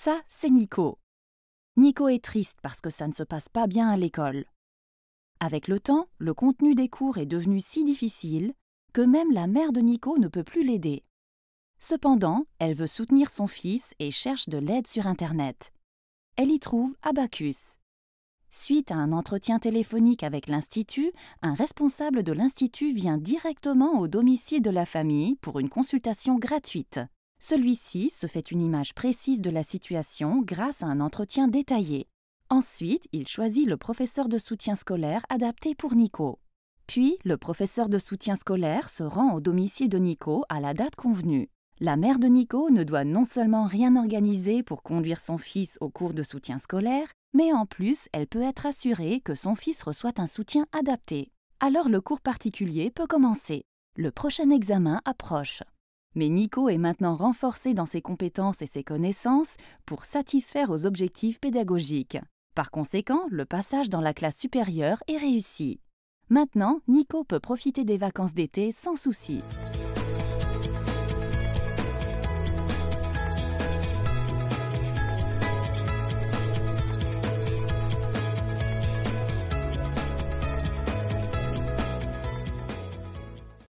Ça, c'est Nico. Nico est triste parce que ça ne se passe pas bien à l'école. Avec le temps, le contenu des cours est devenu si difficile que même la mère de Nico ne peut plus l'aider. Cependant, elle veut soutenir son fils et cherche de l'aide sur Internet. Elle y trouve Abacus. Suite à un entretien téléphonique avec l'Institut, un responsable de l'Institut vient directement au domicile de la famille pour une consultation gratuite. Celui-ci se fait une image précise de la situation grâce à un entretien détaillé. Ensuite, il choisit le professeur de soutien scolaire adapté pour Nico. Puis, le professeur de soutien scolaire se rend au domicile de Nico à la date convenue. La mère de Nico ne doit non seulement rien organiser pour conduire son fils au cours de soutien scolaire, mais en plus, elle peut être assurée que son fils reçoit un soutien adapté. Alors le cours particulier peut commencer. Le prochain examen approche. Mais Nico est maintenant renforcé dans ses compétences et ses connaissances pour satisfaire aux objectifs pédagogiques. Par conséquent, le passage dans la classe supérieure est réussi. Maintenant, Nico peut profiter des vacances d'été sans souci.